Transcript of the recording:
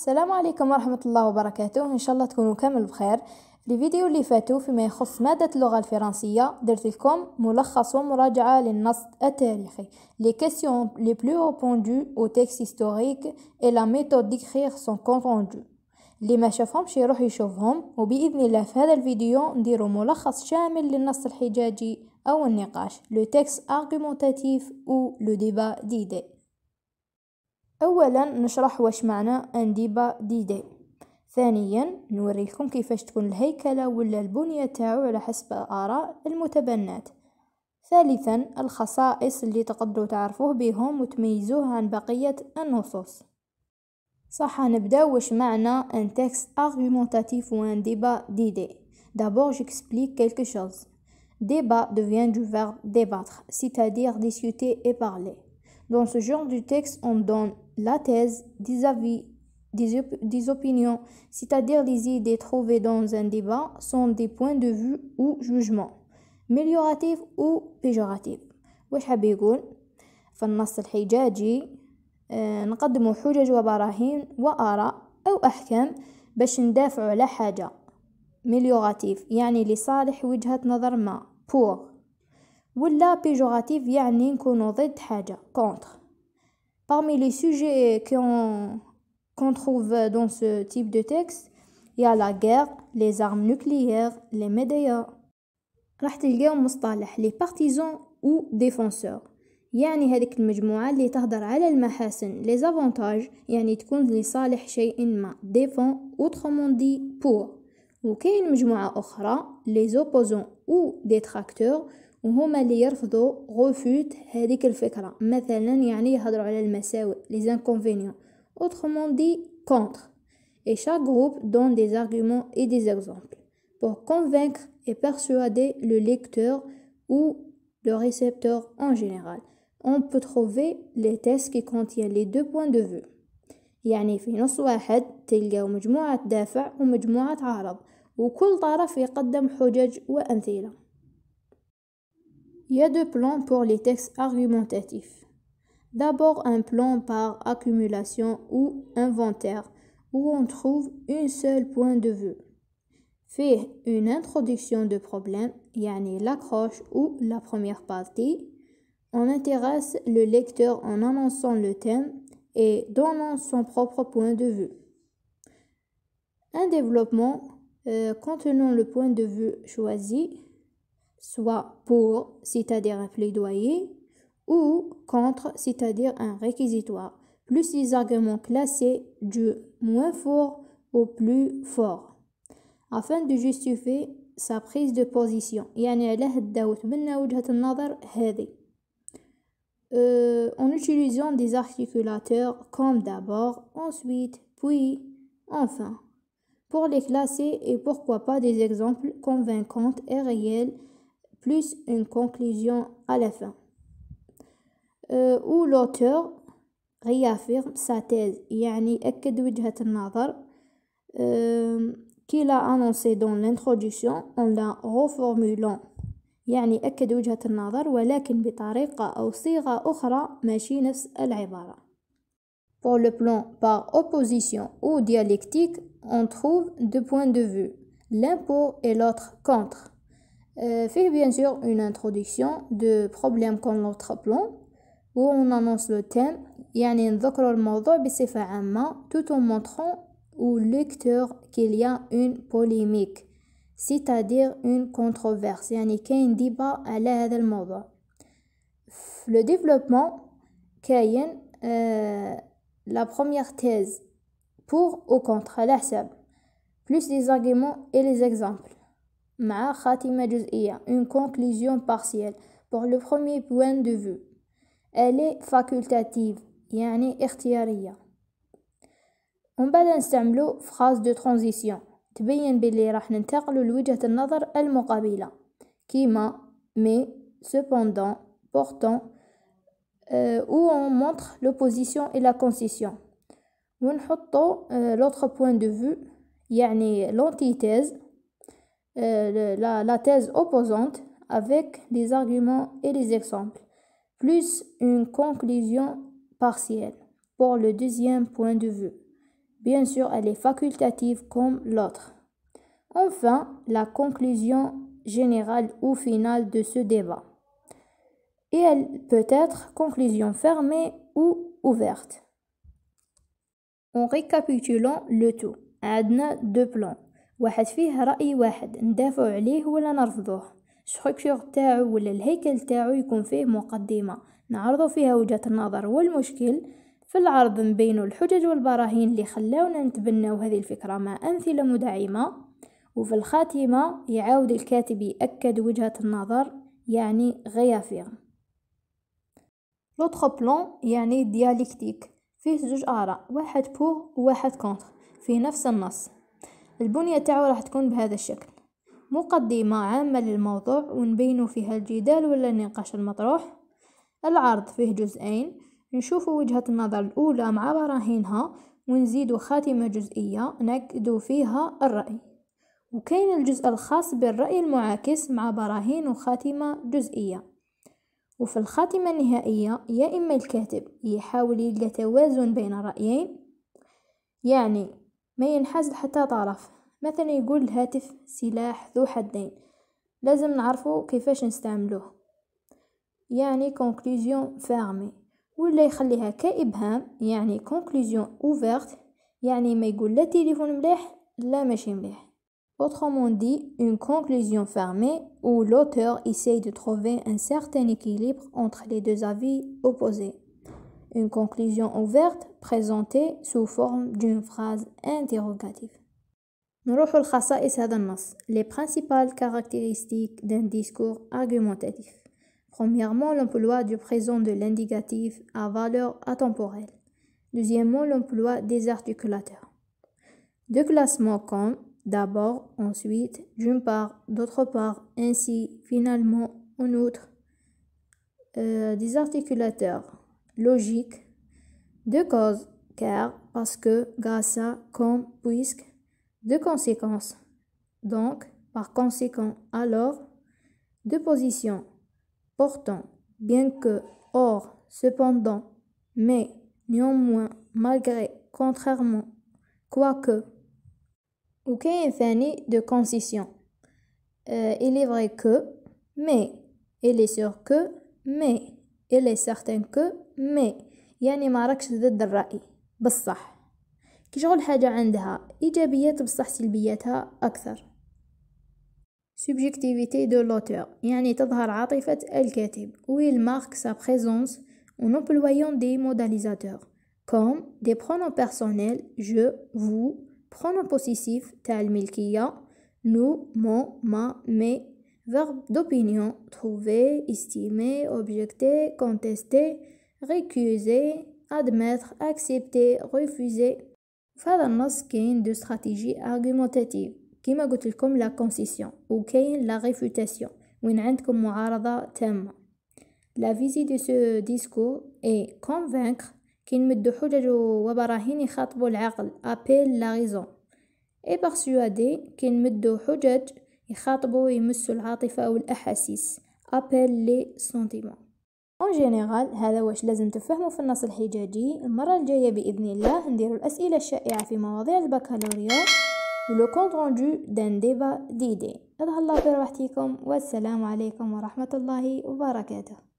السلام عليكم ورحمة الله وبركاته إن شاء الله تكونوا كامل بخير الفيديو اللي فاتوا فيما يخص مادة اللغة الفرنسية درت لكم ملخص ومراجعة للنص التاريخي لي كيسيون لي بلو ريبوندو او تيكست هيستوريك اي لا ميثود ديكريغ سون كونتوندو اللي ما شافهمش يروح يشوفهم وبإذن الله في هذا الفيديو نديرو ملخص شامل للنص الحجاجي أو النقاش لو تكست argumentatif ou le débat d'idées أولا نشرح واش معنى أنديبا دي دي ثانيا نوريكم كيفاش تكون الهيكلة ولا البنية تاعو على حسب آراء المتبنات ثالثا الخصائص اللي تقدروا تعرفوه بهم وتميزوه عن بقية النصوص صح نبدا واش معنى ان تكست ارغومونتاتيف و ان débat d'idées. D'abord, j'explique quelque chose. Débat devient du verbe débattre, c'est-à-dire discuter et parler. Dans ce genre de la thèse, des avis, des, op des opinions, c'est-à-dire les idées trouvées dans un débat, sont des points de vue ou jugements مليوراتيف ou بيجوراتيف واش حاب يقول في النص الحجاجي آه، نقدم حجج وبراهين وآراء أو أحكام باش ندافع على حاجة مليوراتيف يعني لصالح وجهة نظر ما بور ولا بيجوراتيف يعني نكونو ضد حاجة كونتر Parmi les sujets qu'on qu trouve dans ce type de texte, il y a la guerre, les armes nucléaires, les médias. راح تلقاو مصطلح لي بارتيزون و ديفونسور يعني هذيك المجموعة اللي تهضر على المحاسن لي زافونتاج يعني تكون لصالح شيء ما ديفون اوترومون دي بور وكاين مجموعة أخرى لي زوبوزون و ديتراكتور et ceux qui refusent refusent cette idée. Par exemple, ils regardent les inconvénients. Autrement dit, contre. Et chaque groupe donne des arguments et des exemples. Pour convaincre et persuader le lecteur ou le récepteur en général, on peut trouver les tests qui contiennent les deux points de vue. C'est-à-dire, il y a une partie, il y a une partie de défense et une partie de débat. Et chacun propose des exemples et des exemples. Il y a deux plans pour les textes argumentatifs. D'abord un plan par accumulation ou inventaire, où on trouve un seul point de vue. Fait une introduction de problème, yani l'accroche ou la première partie. On intéresse le lecteur en annonçant le thème et donnant son propre point de vue. Un développement euh, contenant le point de vue choisi soit pour, c'est-à-dire un plaidoyer, ou contre, c'est-à-dire un réquisitoire, plus les arguments classés du moins fort au plus fort, afin de justifier sa prise de position. Euh, en utilisant des articulateurs comme d'abord, ensuite, puis, enfin, pour les classer et pourquoi pas des exemples convaincants et réels plus une conclusion à la fin, euh, où l'auteur réaffirme sa thèse, Yani أكد euh, qu'il a annoncé dans l'introduction en la reformulant يعني أكد وجهة النظر ولكن بطريقة أو صيغة أخرى ماشي Pour le plan par opposition ou dialectique, on trouve deux points de vue, l'un pour et l'autre contre. Euh, fait bien sûr une introduction de problèmes comme notre plan où on annonce le thème يعني الموضوع tout en montrant au lecteur qu'il y a une polémique c'est-à-dire une controverse a un débat à l'aide du le développement euh, la première thèse pour ou contre la plus les arguments et les exemples Ma khatima جزئية une conclusion partielle pour le premier point de vue elle est facultative يعني On ومن بعد نستعملو phrase de transition تبين le راح de لوجهة النظر Qui كيما mais cependant pourtant euh, où on montre l'opposition et la concession ونحطو euh, l'autre point de vue يعني l'antithèse euh, la, thèse opposante avec des arguments et des exemples, plus une conclusion partielle pour le deuxième point de vue. Bien sûr, elle est facultative comme l'autre. Enfin, la conclusion générale ou finale de ce débat. Et elle peut être conclusion fermée ou ouverte. En récapitulant le tout, Adna deux plans. واحد فيه رأي واحد ندافع عليه ولا نرفضوه الستركتور تاعو ولا الهيكل تاعو يكون فيه مقدمة نعرضو فيها وجهة النظر والمشكل في العرض نبينو الحجج والبراهين اللي خلاونا نتبناو هذه الفكرة مع أمثلة مدعمة وفي الخاتمة يعاود الكاتب يأكد وجهة النظر يعني غيافير لوتر بلون يعني ديالكتيك فيه زوج آراء واحد بور وواحد كونتر في نفس النص البنية تاعو راح تكون بهذا الشكل مقدمة عامة للموضوع ونبين فيها الجدال ولا النقاش المطروح العرض فيه جزئين نشوفو وجهة النظر الأولى مع براهينها ونزيد خاتمة جزئية نأكدو فيها الرأي وكاين الجزء الخاص بالرأي المعاكس مع براهين وخاتمة جزئية وفي الخاتمة النهائية يا إما الكاتب يحاول يلقى توازن بين الرأيين يعني ما ينحاز لحتى طرف مثلا يقول الهاتف سلاح ذو حدين لازم نعرفه كيفاش نستعملوه يعني كونكلوزيون فارمي ولا يخليها كإبهام يعني كونكلوزيون اوفرت يعني ما يقول لا تليفون مليح لا ماشي مليح Autrement dit, une conclusion fermée où l'auteur essaye de trouver un certain équilibre entre les deux avis opposés. une conclusion ouverte présentée sous forme d'une phrase interrogative. les principales caractéristiques d'un discours argumentatif. Premièrement, l'emploi du présent de l'indicatif à valeur atemporelle. Deuxièmement, l'emploi des articulateurs. Deux classements comme d'abord, ensuite, d'une part, d'autre part, ainsi, finalement, en outre. Euh, des articulateurs logique de cause, car, parce que, grâce à, comme, puisque, de conséquence. Donc, par conséquent, alors, de position, portant, bien que, or, cependant, mais, néanmoins, malgré, contrairement, quoique. Ou qu'est de concession. Euh, il est vrai que, mais, il est sûr que, mais. إلا سارتان كو مي يعني ما راكش ضد الرأي بصح كي شغل حاجة عندها إيجابيات بصح سلبياتها أكثر سوبجيكتيفيتي دو لوتور يعني تظهر عاطفة الكاتب ويل مارك سا بريزونس en employant دي موداليزاتور كوم دي برونو بيرسونيل جو فو برونو بوسيسيف تاع الملكيه نو مو ما مي Verbe d'opinion trouver, estimer, objecter, contester, récuser, admettre, accepter, refuser. Fais de stratégie argumentative. qui magot tel comme la concession, ou ok, la réfutation, ou une aide comme thème. La visite de ce discours est convaincre qu'il me doit ou appel la raison, et persuader qu'il me doit يخاطبوا ويمسوا العاطفة أو الأحاسيس أبل لي سنتيمون اون جينيرال هذا واش لازم تفهموا في النص الحجاجي المره الجايه باذن الله نديروا الاسئله الشائعه في مواضيع البكالوريا ولو كونت روندو دان ديبا ديدي اظهر الله في راحتكم والسلام عليكم ورحمه الله وبركاته